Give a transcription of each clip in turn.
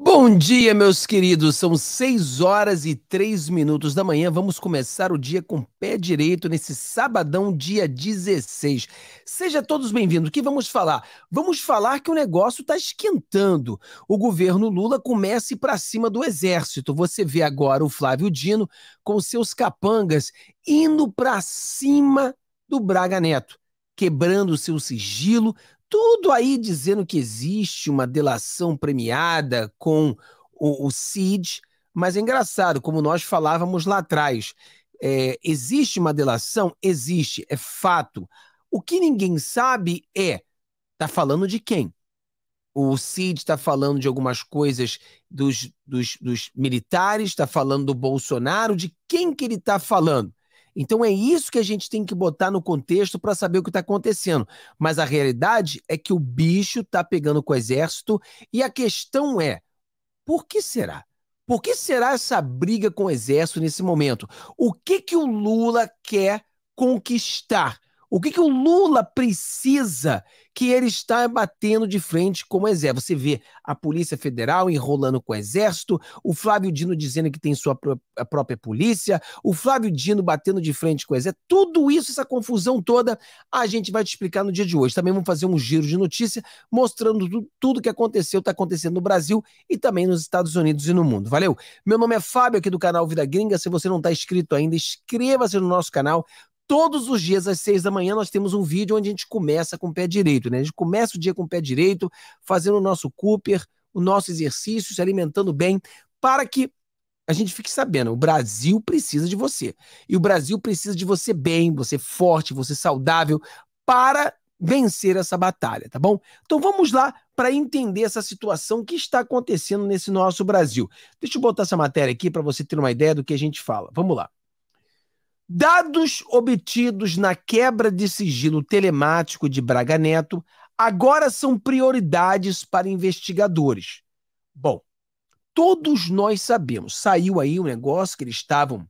Bom dia, meus queridos. São 6 horas e 3 minutos da manhã. Vamos começar o dia com pé direito nesse sabadão, dia 16. Seja todos bem-vindos. O que vamos falar? Vamos falar que o negócio está esquentando. O governo Lula começa para cima do exército. Você vê agora o Flávio Dino com seus capangas indo para cima do Braga Neto quebrando o seu sigilo, tudo aí dizendo que existe uma delação premiada com o, o CID, mas é engraçado, como nós falávamos lá atrás, é, existe uma delação? Existe, é fato. O que ninguém sabe é, tá falando de quem? O Cid está falando de algumas coisas dos, dos, dos militares, está falando do Bolsonaro, de quem que ele está falando? Então é isso que a gente tem que botar no contexto para saber o que está acontecendo. Mas a realidade é que o bicho está pegando com o exército e a questão é: por que será? Por que será essa briga com o exército nesse momento? O que que o Lula quer conquistar? O que, que o Lula precisa que ele está batendo de frente com o Exército? Você vê a Polícia Federal enrolando com o Exército, o Flávio Dino dizendo que tem sua própria polícia, o Flávio Dino batendo de frente com o Exército. Tudo isso, essa confusão toda, a gente vai te explicar no dia de hoje. Também vamos fazer um giro de notícia mostrando tudo, tudo que aconteceu, está acontecendo no Brasil e também nos Estados Unidos e no mundo. Valeu? Meu nome é Fábio, aqui do canal Vida Gringa. Se você não está inscrito ainda, inscreva-se no nosso canal Todos os dias às seis da manhã nós temos um vídeo onde a gente começa com o pé direito, né? A gente começa o dia com o pé direito, fazendo o nosso Cooper, o nosso exercício, se alimentando bem, para que a gente fique sabendo, o Brasil precisa de você. E o Brasil precisa de você bem, você forte, você saudável, para vencer essa batalha, tá bom? Então vamos lá para entender essa situação que está acontecendo nesse nosso Brasil. Deixa eu botar essa matéria aqui para você ter uma ideia do que a gente fala. Vamos lá. Dados obtidos na quebra de sigilo telemático de Braga Neto agora são prioridades para investigadores. Bom, todos nós sabemos, saiu aí um negócio que eles estavam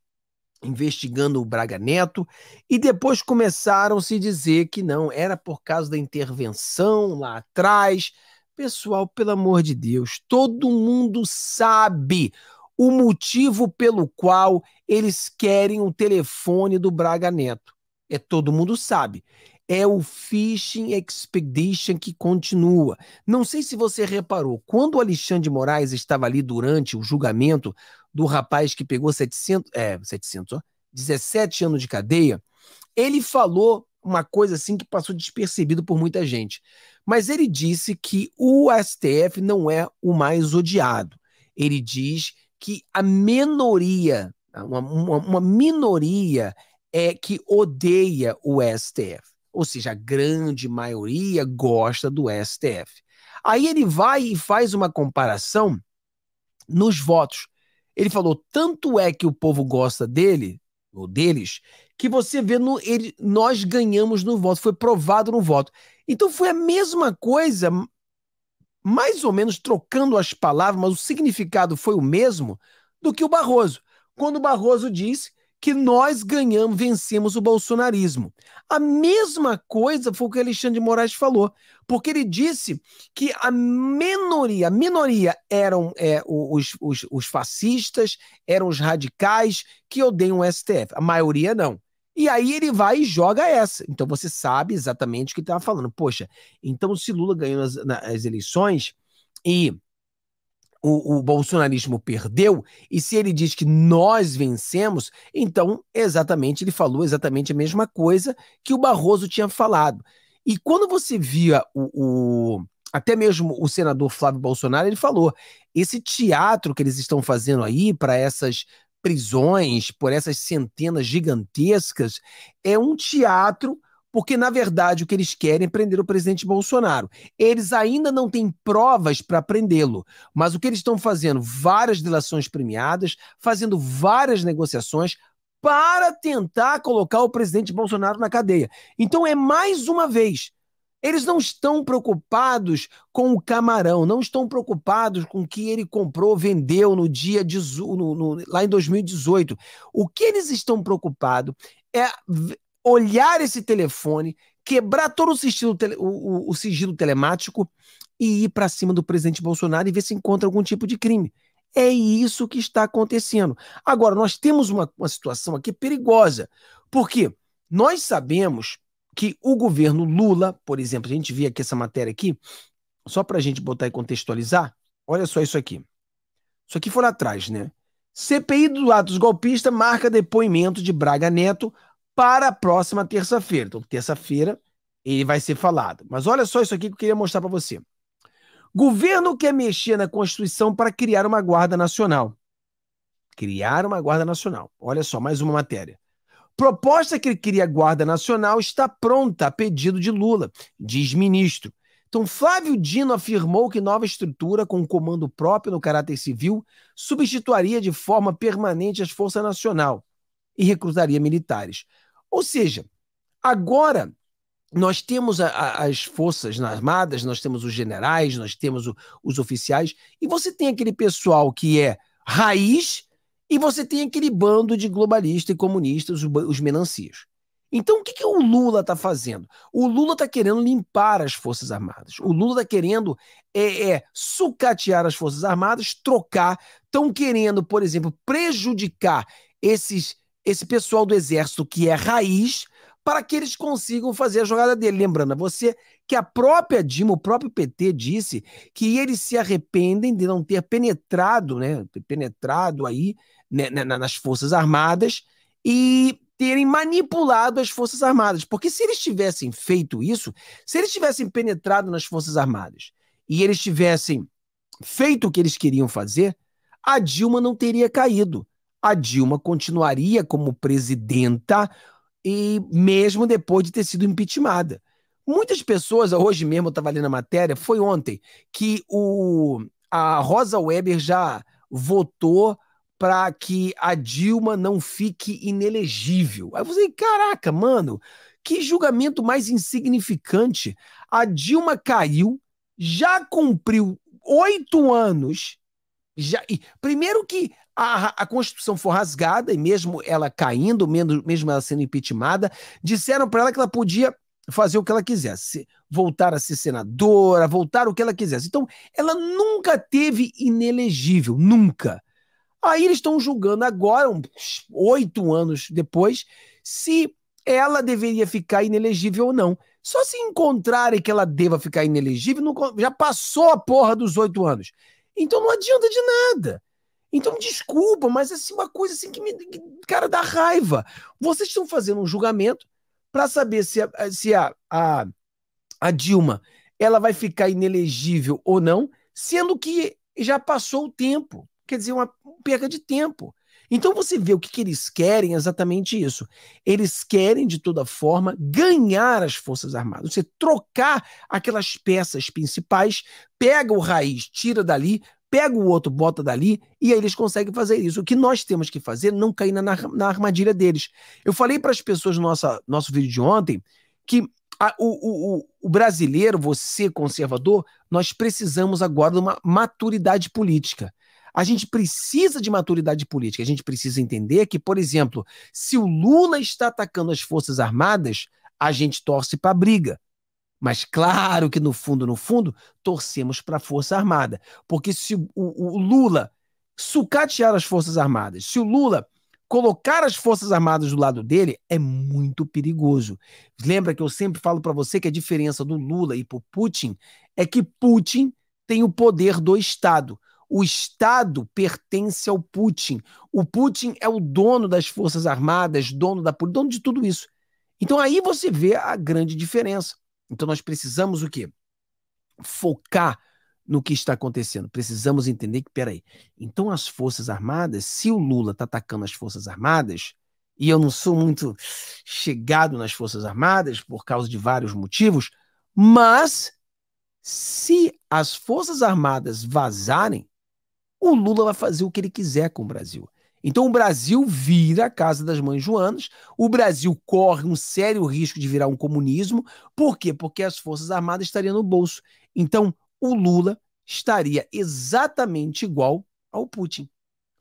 investigando o Braga Neto e depois começaram a se dizer que não, era por causa da intervenção lá atrás. Pessoal, pelo amor de Deus, todo mundo sabe o motivo pelo qual eles querem o telefone do Braga Neto. É todo mundo sabe. É o Fishing Expedition que continua. Não sei se você reparou, quando o Alexandre Moraes estava ali durante o julgamento do rapaz que pegou 700, é, 700, ó, 17 anos de cadeia, ele falou uma coisa assim que passou despercebido por muita gente. Mas ele disse que o STF não é o mais odiado. Ele diz que a minoria, uma, uma, uma minoria é que odeia o STF. Ou seja, a grande maioria gosta do STF. Aí ele vai e faz uma comparação nos votos. Ele falou: tanto é que o povo gosta dele, ou deles, que você vê no, ele, nós ganhamos no voto, foi provado no voto. Então foi a mesma coisa, mais ou menos trocando as palavras, mas o significado foi o mesmo do que o Barroso, quando o Barroso disse que nós ganhamos, vencemos o bolsonarismo. A mesma coisa foi o que Alexandre de Moraes falou, porque ele disse que a minoria, a minoria eram é, os, os, os fascistas, eram os radicais que odeiam o STF, a maioria não. E aí ele vai e joga essa. Então você sabe exatamente o que estava tá falando. Poxa, então se Lula ganhou as, as eleições e o, o, bolsonarismo perdeu, e se ele diz que nós vencemos, então exatamente ele falou exatamente a mesma coisa que o Barroso tinha falado. E quando você via o, o até mesmo o senador Flávio Bolsonaro, ele falou: esse teatro que eles estão fazendo aí para essas prisões, por essas centenas gigantescas, é um teatro, porque na verdade o que eles querem é prender o presidente Bolsonaro. Eles ainda não têm provas para prendê-lo, mas o que eles estão fazendo? Várias delações premiadas, fazendo várias negociações para tentar colocar o presidente Bolsonaro na cadeia. Então é mais uma vez eles não estão preocupados com o camarão, não estão preocupados com o que ele comprou, vendeu no dia de, no, no, lá em 2018. O que eles estão preocupados é olhar esse telefone, quebrar todo o sigilo, tele, o, o, o sigilo telemático e ir para cima do presidente Bolsonaro e ver se encontra algum tipo de crime. É isso que está acontecendo. Agora, nós temos uma, uma situação aqui perigosa, porque nós sabemos que o governo Lula, por exemplo, a gente via aqui essa matéria aqui, só para a gente botar e contextualizar, olha só isso aqui. Isso aqui foi lá atrás, né? CPI do atos golpista marca depoimento de Braga Neto para a próxima terça-feira. Então, terça-feira ele vai ser falado. Mas olha só isso aqui que eu queria mostrar para você. Governo quer mexer na Constituição para criar uma Guarda Nacional. Criar uma Guarda Nacional. Olha só, mais uma matéria. Proposta que ele queria Guarda Nacional está pronta a pedido de Lula, diz ministro. Então, Flávio Dino afirmou que nova estrutura com comando próprio no caráter civil substituiria de forma permanente as Forças Nacional e recrutaria militares. Ou seja, agora nós temos a, a, as forças armadas, nós temos os generais, nós temos o, os oficiais, e você tem aquele pessoal que é raiz e você tem aquele bando de globalistas e comunistas, os melancias. Então, o que, que o Lula está fazendo? O Lula está querendo limpar as Forças Armadas. O Lula está querendo é, é, sucatear as Forças Armadas, trocar. Estão querendo, por exemplo, prejudicar esses, esse pessoal do Exército que é raiz para que eles consigam fazer a jogada dele. Lembrando a você que a própria Dilma, o próprio PT disse que eles se arrependem de não ter penetrado, né, penetrado aí né, né nas Forças Armadas e terem manipulado as Forças Armadas. Porque se eles tivessem feito isso, se eles tivessem penetrado nas Forças Armadas e eles tivessem feito o que eles queriam fazer, a Dilma não teria caído. A Dilma continuaria como presidenta e mesmo depois de ter sido impeachmentada. Muitas pessoas, hoje mesmo eu estava lendo a matéria, foi ontem, que o, a Rosa Weber já votou para que a Dilma não fique inelegível. Aí você, caraca, mano, que julgamento mais insignificante. A Dilma caiu, já cumpriu oito anos. Já, e, primeiro que a, a, Constituição foi rasgada, e mesmo ela caindo, mesmo, mesmo ela sendo impeachmentada, disseram para ela que ela podia fazer o que ela quisesse, voltar a ser senadora, voltar o que ela quisesse. Então, ela nunca teve inelegível, nunca. Aí eles estão julgando agora, oito anos depois, se ela deveria ficar inelegível ou não. Só se encontrarem que ela deva ficar inelegível, não, já passou a porra dos oito anos. Então não adianta de nada. Então, desculpa, mas é assim, uma coisa assim que me. Que, cara, dá raiva. Vocês estão fazendo um julgamento para saber se, a, se a, a, a, Dilma ela vai ficar inelegível ou não, sendo que já passou o tempo. Quer dizer, uma perca de tempo. Então você vê o que, que eles querem, exatamente isso. Eles querem, de toda forma, ganhar as Forças Armadas. Você trocar aquelas peças principais, pega o raiz, tira dali, pega o outro, bota dali, e aí eles conseguem fazer isso. O que nós temos que fazer é não cair na, na, armadilha deles. Eu falei para as pessoas no nosso vídeo de ontem que a, o, o, o brasileiro, você conservador, nós precisamos agora de uma maturidade política. A gente precisa de maturidade política. A gente precisa entender que, por exemplo, se o Lula está atacando as Forças Armadas, a gente torce para a briga. Mas claro que no fundo, no fundo, torcemos para a Força Armada. Porque se o, o, Lula sucatear as Forças Armadas, se o Lula colocar as Forças Armadas do lado dele é muito perigoso. Lembra que eu sempre falo para você que a diferença do Lula e pro Putin é que Putin tem o poder do Estado. O Estado pertence ao Putin. O Putin é o dono das Forças Armadas, dono da polícia, dono de tudo isso. Então aí você vê a grande diferença. Então nós precisamos o quê? Focar no que está acontecendo. Precisamos entender que, peraí, então as Forças Armadas, se o Lula está atacando as Forças Armadas, e eu não sou muito chegado nas Forças Armadas por causa de vários motivos, mas se as Forças Armadas vazarem, o Lula vai fazer o que ele quiser com o Brasil. Então o Brasil vira a casa das mães joanas, o Brasil corre um sério risco de virar um comunismo. Por quê? Porque as Forças Armadas estariam no bolso. Então o Lula estaria exatamente igual ao Putin.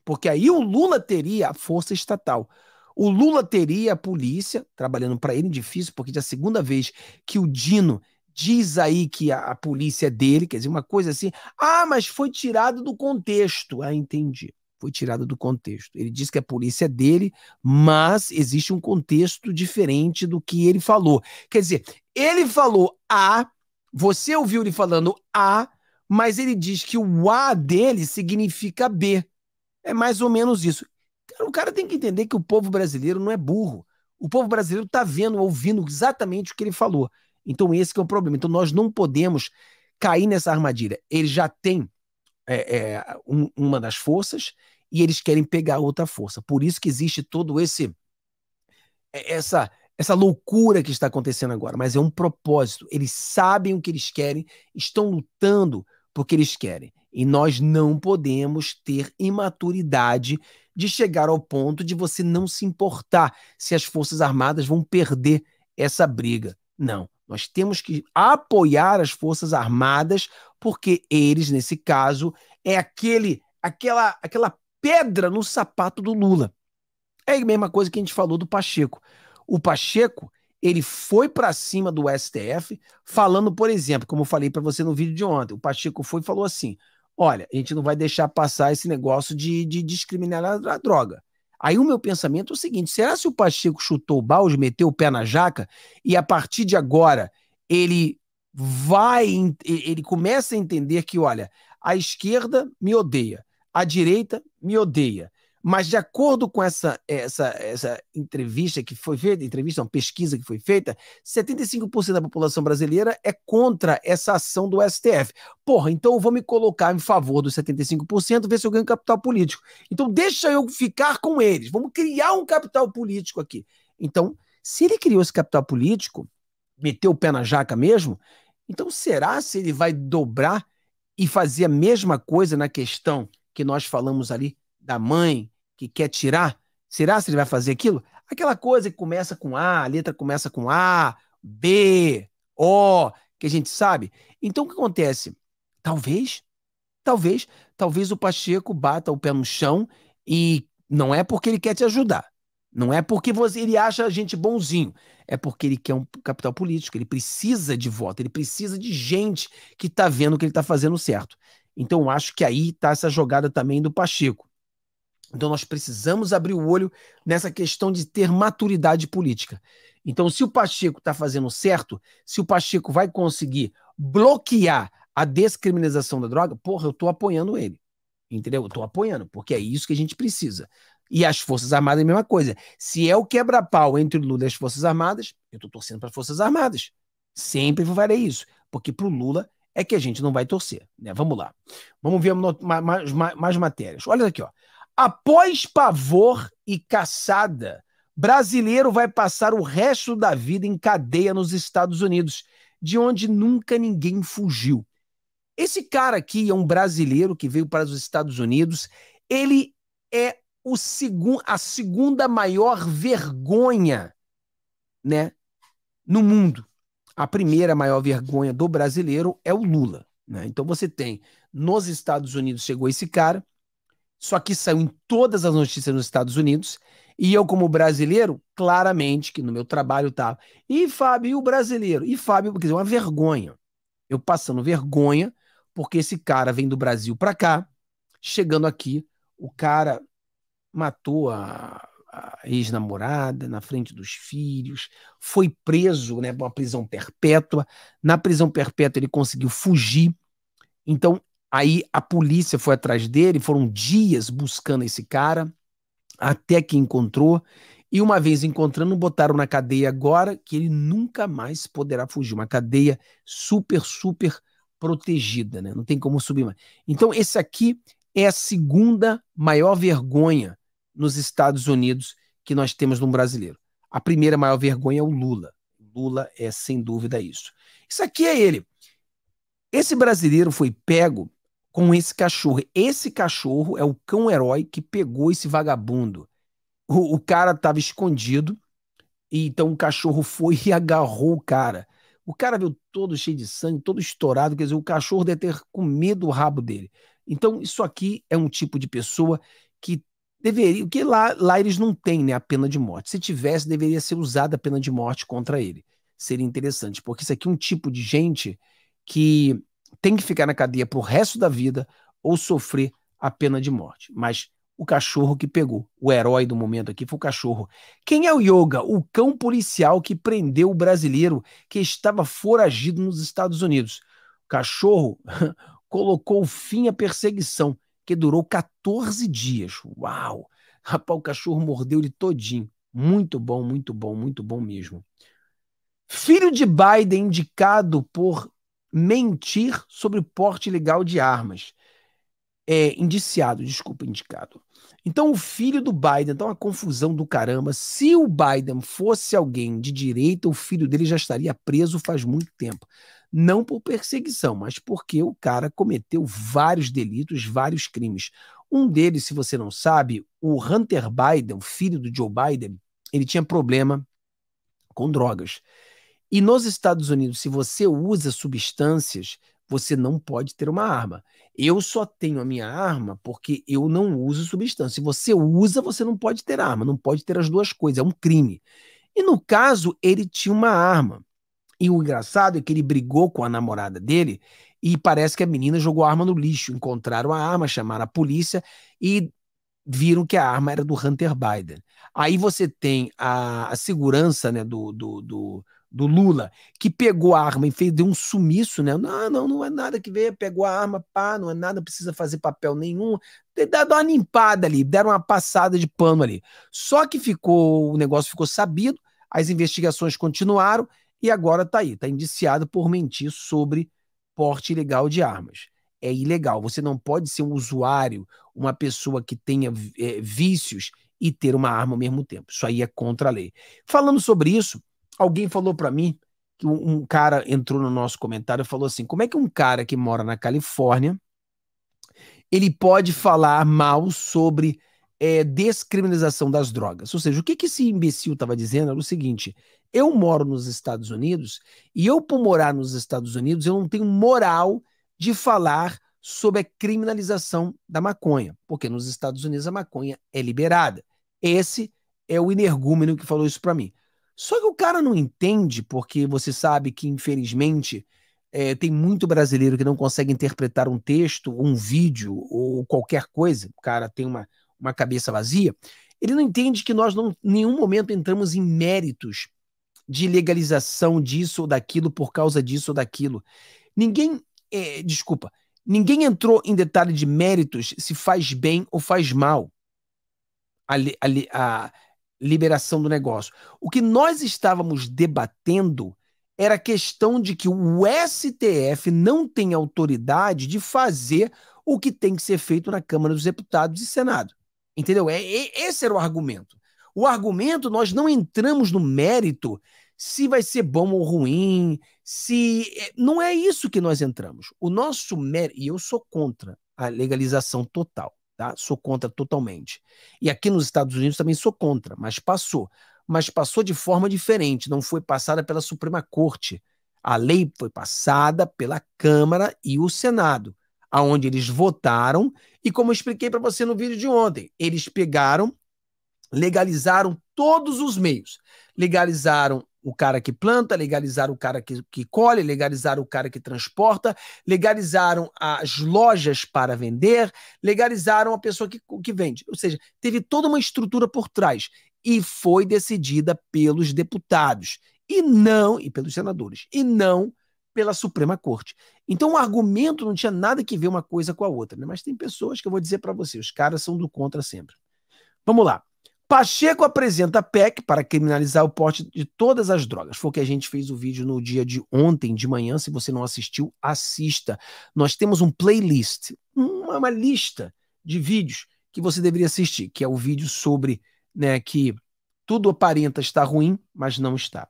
Porque aí o Lula teria a força estatal. O Lula teria a polícia trabalhando para ele, difícil, porque já a segunda vez que o Dino diz aí que a, a, polícia é dele, quer dizer, uma coisa assim. Ah, mas foi tirado do contexto. Ah, entendi. Foi tirado do contexto. Ele diz que a polícia é dele, mas existe um contexto diferente do que ele falou. Quer dizer, ele falou A, você ouviu ele falando A, mas ele diz que o A dele significa B. É mais ou menos isso. o cara tem que entender que o povo brasileiro não é burro. O povo brasileiro está vendo, ouvindo exatamente o que ele falou. Então esse é o problema. Então nós não podemos cair nessa armadilha. Ele já tem é, é, um, uma das forças e eles querem pegar outra força. Por isso que existe todo esse é, essa essa loucura que está acontecendo agora, mas é um propósito. Eles sabem o que eles querem, estão lutando porque eles querem. E nós não podemos ter imaturidade de chegar ao ponto de você não se importar se as Forças Armadas vão perder essa briga. Não. Nós temos que apoiar as Forças Armadas, porque eles, nesse caso, é aquele aquela aquela pedra no sapato do Lula. É a mesma coisa que a gente falou do Pacheco. O Pacheco, ele foi para cima do STF, falando, por exemplo, como eu falei para você no vídeo de ontem, o Pacheco foi e falou assim: olha, a gente não vai deixar passar esse negócio de, de discriminar a, a droga. Aí o meu pensamento é o seguinte: será se o Pacheco chutou o balde, meteu o pé na jaca, e a partir de agora ele vai, ele começa a entender que, olha, a esquerda me odeia, a direita me odeia, mas, de acordo com essa, essa, essa entrevista que foi feita, entrevista, uma pesquisa que foi feita, 75% da população brasileira é contra essa ação do STF. Porra, então eu vou me colocar em favor dos 75%, ver se eu ganho capital político. Então, deixa eu ficar com eles. Vamos criar um capital político aqui. Então, se ele criou esse capital político, meteu o pé na jaca mesmo, então será se ele vai dobrar e fazer a mesma coisa na questão que nós falamos ali da mãe, que quer tirar? Será se ele vai fazer aquilo? Aquela coisa que começa com A, a letra começa com A, B, O, que a gente sabe. Então o que acontece? Talvez, talvez, talvez o Pacheco bata o pé no chão e não é porque ele quer te ajudar. Não é porque você, ele acha a gente bonzinho, é porque ele quer um capital político, ele precisa de voto, ele precisa de gente que está vendo que ele está fazendo certo. Então acho que aí está essa jogada também do Pacheco. Então nós precisamos abrir o olho nessa questão de ter maturidade política. Então, se o Pacheco está fazendo certo, se o Pacheco vai conseguir bloquear a descriminalização da droga, porra, eu estou apoiando ele. Entendeu? Eu estou apoiando, porque é isso que a gente precisa. E as Forças Armadas é a mesma coisa. Se é o quebra-pau entre o Lula e as Forças Armadas, eu estou torcendo para as Forças Armadas. Sempre farei isso, porque para o Lula é que a gente não vai torcer. Né? Vamos lá. Vamos ver mais, mais, mais matérias. Olha aqui, ó. Após pavor e caçada, brasileiro vai passar o resto da vida em cadeia nos Estados Unidos, de onde nunca ninguém fugiu. Esse cara aqui é um brasileiro que veio para os Estados Unidos. Ele é o segun, a segunda maior vergonha, né, no mundo. A primeira maior vergonha do brasileiro é o Lula. Né? Então você tem nos Estados Unidos chegou esse cara só que saiu em todas as notícias nos Estados Unidos. E eu, como brasileiro, claramente, que no meu trabalho estava. Tá, e Fábio, e o brasileiro? E Fábio, quer dizer, uma vergonha. Eu passando vergonha, porque esse cara vem do Brasil para cá, chegando aqui, o cara matou a, a ex-namorada na frente dos filhos, foi preso, né, uma prisão perpétua. Na prisão perpétua ele conseguiu fugir. Então, Aí a polícia foi atrás dele, foram dias buscando esse cara, até que encontrou. E uma vez encontrando, botaram na cadeia agora que ele nunca mais poderá fugir. Uma cadeia super, super protegida, né? Não tem como subir mais. Então, esse aqui é a segunda maior vergonha nos Estados Unidos que nós temos no brasileiro. A primeira maior vergonha é o Lula. Lula é sem dúvida isso. Isso aqui é ele. Esse brasileiro foi pego com esse cachorro. Esse cachorro é o cão herói que pegou esse vagabundo. O, o cara estava escondido, e então o cachorro foi e agarrou o cara. O cara veio todo cheio de sangue, todo estourado, quer dizer, o cachorro deve ter comido o rabo dele. Então, isso aqui é um tipo de pessoa que deveria. que lá, lá eles não têm né, a pena de morte. Se tivesse, deveria ser usada a pena de morte contra ele. Seria interessante, porque isso aqui é um tipo de gente que tem que ficar na cadeia pro resto da vida ou sofrer a pena de morte. Mas o cachorro que pegou. O herói do momento aqui foi o cachorro. Quem é o Yoga? O cão policial que prendeu o brasileiro que estava foragido nos Estados Unidos. O cachorro colocou fim à perseguição, que durou 14 dias. Uau! Rapaz, o cachorro mordeu ele todinho. Muito bom, muito bom, muito bom mesmo. Filho de Biden indicado por mentir sobre porte legal de armas. É, indiciado, desculpa, indicado. Então, o filho do Biden, então, uma confusão do caramba. Se o Biden fosse alguém de direita, o filho dele já estaria preso faz muito tempo. Não por perseguição, mas porque o cara cometeu vários delitos, vários crimes. Um deles, se você não sabe, o Hunter Biden, filho do Joe Biden, ele tinha problema com drogas. E nos Estados Unidos, se você usa substâncias, você não pode ter uma arma. Eu só tenho a minha arma porque eu não uso substância. Se você usa, você não pode ter arma, não pode ter as duas coisas, é um crime. E no caso, ele tinha uma arma. E o engraçado é que ele brigou com a namorada dele e parece que a menina jogou a arma no lixo. Encontraram a arma, chamaram a polícia e viram que a arma era do Hunter Biden. Aí você tem a, a segurança né, do, do, do do Lula, que pegou a arma e fez, deu um sumiço, né? Não, não, não é nada que ver, pegou a arma, pá, não é nada, precisa fazer papel nenhum. Deram uma limpada ali, deram uma passada de pano ali. Só que ficou, o negócio ficou sabido, as investigações continuaram e agora tá aí, tá indiciado por mentir sobre porte ilegal de armas. É ilegal, você não pode ser um usuário, uma pessoa que tenha é, vícios e ter uma arma ao mesmo tempo. Isso aí é contra a lei. Falando sobre isso, Alguém falou para mim que um, um cara entrou no nosso comentário e falou assim: como é que um cara que mora na Califórnia ele pode falar mal sobre é, descriminalização das drogas? Ou seja, o que, que esse imbecil estava dizendo era o seguinte: eu moro nos Estados Unidos e eu, por morar nos Estados Unidos, eu não tenho moral de falar sobre a criminalização da maconha, porque nos Estados Unidos a maconha é liberada. Esse é o energúmeno que falou isso para mim. Só que o cara não entende, porque você sabe que, infelizmente, é, tem muito brasileiro que não consegue interpretar um texto, um vídeo ou qualquer coisa. O cara tem uma, uma cabeça vazia. Ele não entende que nós não, em nenhum momento entramos em méritos de legalização disso ou daquilo por causa disso ou daquilo. Ninguém, é, desculpa, ninguém entrou em detalhe de méritos se faz bem ou faz mal. A, a, a, liberação do negócio. O que nós estávamos debatendo era a questão de que o STF não tem autoridade de fazer o que tem que ser feito na Câmara dos Deputados e Senado. Entendeu? É, é esse era o argumento. O argumento, nós não entramos no mérito se vai ser bom ou ruim, se. É, não é isso que nós entramos. O nosso mérito, e eu sou contra a legalização total. Tá? Sou contra totalmente. E aqui nos Estados Unidos também sou contra, mas passou. Mas passou de forma diferente, não foi passada pela Suprema Corte. A lei foi passada pela Câmara e o Senado, aonde eles votaram e como eu expliquei para você no vídeo de ontem, eles pegaram, legalizaram todos os meios. Legalizaram o cara que planta, legalizaram o cara que, que colhe, legalizaram o cara que transporta, legalizaram as lojas para vender, legalizaram a pessoa que, que vende. Ou seja, teve toda uma estrutura por trás e foi decidida pelos deputados e não e pelos senadores e não pela Suprema Corte. Então o argumento não tinha nada que ver uma coisa com a outra, né? Mas tem pessoas que eu vou dizer para você, os caras são do contra sempre. Vamos lá. Pacheco apresenta PEC para criminalizar o porte de todas as drogas. Foi o que a gente fez o vídeo no dia de ontem de manhã. Se você não assistiu, assista. Nós temos um playlist, uma, uma lista de vídeos que você deveria assistir, que é o vídeo sobre né, que tudo aparenta estar ruim, mas não está.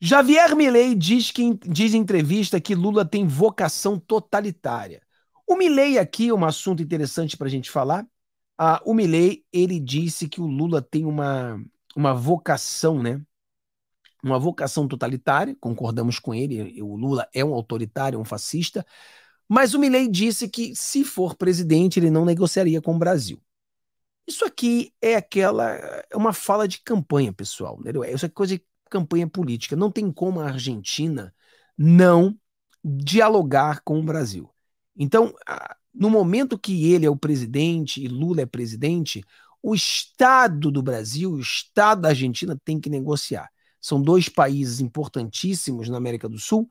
Javier Milei diz, que, diz em entrevista que Lula tem vocação totalitária. O Milei aqui é um assunto interessante para a gente falar. Ah, o Milley, ele disse que o Lula tem uma, uma vocação, né? Uma vocação totalitária, concordamos com ele, o Lula é um autoritário, é um fascista, mas o Milley disse que se for presidente, ele não negociaria com o Brasil. Isso aqui é aquela é uma fala de campanha, pessoal, entendeu? Isso é coisa de campanha política. Não tem como a Argentina não dialogar com o Brasil. Então, a, no momento que ele é o presidente e Lula é presidente, o Estado do Brasil, o Estado da Argentina tem que negociar. São dois países importantíssimos na América do Sul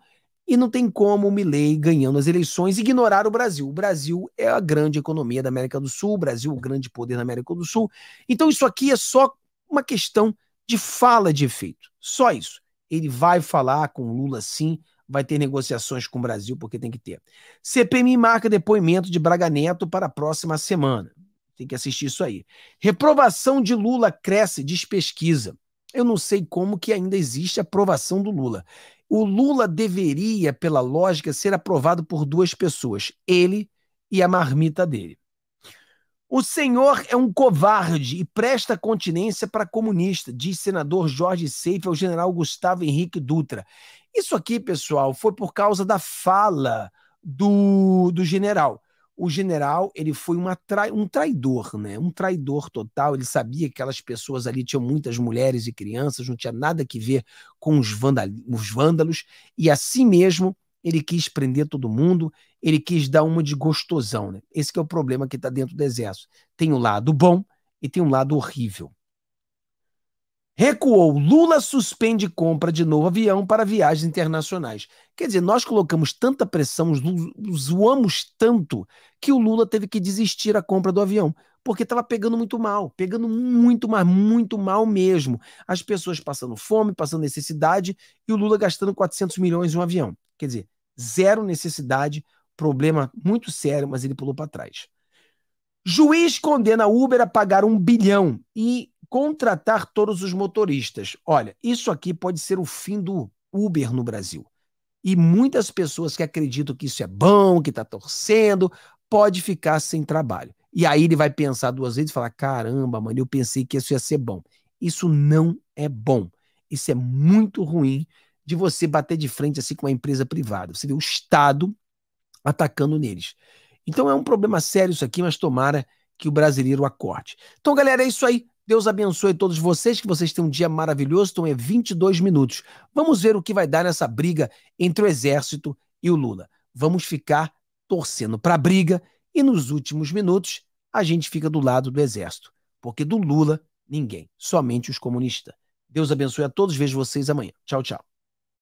e não tem como o Milley, ganhando as eleições, ignorar o Brasil. O Brasil é a grande economia da América do Sul, o Brasil é o grande poder da América do Sul. Então isso aqui é só uma questão de fala de efeito. Só isso. Ele vai falar com Lula sim, vai ter negociações com o Brasil, porque tem que ter. CPMI marca depoimento de Braga Neto para a próxima semana. Tem que assistir isso aí. Reprovação de Lula cresce, diz pesquisa. Eu não sei como que ainda existe aprovação do Lula. O Lula deveria, pela lógica, ser aprovado por duas pessoas: ele e a marmita dele. O senhor é um covarde e presta continência para comunista, diz senador Jorge Seif ao general Gustavo Henrique Dutra. Isso aqui, pessoal, foi por causa da fala do, do general. O general, ele foi uma trai, um traidor, né? Um traidor total. Ele sabia que aquelas pessoas ali tinham muitas mulheres e crianças, não tinha nada que ver com os, vandal, os vândalos, e assim mesmo ele quis prender todo mundo, ele quis dar uma de gostosão, né? Esse é o problema que está dentro do exército. Tem o um lado bom e tem um lado horrível. Recuou. Lula suspende compra de novo avião para viagens internacionais. Quer dizer, nós colocamos tanta pressão, zoamos tanto, que o Lula teve que desistir a compra do avião. Porque estava pegando muito mal, pegando muito, mas muito mal mesmo. As pessoas passando fome, passando necessidade, e o Lula gastando 400 milhões em um avião. Quer dizer, zero necessidade, problema muito sério, mas ele pulou para trás. Juiz condena Uber a pagar um bilhão e contratar todos os motoristas. Olha, isso aqui pode ser o fim do Uber no Brasil. E muitas pessoas que acreditam que isso é bom, que está torcendo, pode ficar sem trabalho. E aí ele vai pensar duas vezes e falar: caramba, mano, eu pensei que isso ia ser bom. Isso não é bom. Isso é muito ruim de você bater de frente assim com uma empresa privada. Você vê o Estado atacando neles. Então é um problema sério isso aqui, mas tomara que o brasileiro acorde. Então, galera, é isso aí. Deus abençoe todos vocês, que vocês tenham um dia maravilhoso. Então é 22 minutos. Vamos ver o que vai dar nessa briga entre o Exército e o Lula. Vamos ficar torcendo para a briga e nos últimos minutos a gente fica do lado do Exército, porque do Lula ninguém, somente os comunistas. Deus abençoe a todos. Vejo vocês amanhã. Tchau, tchau.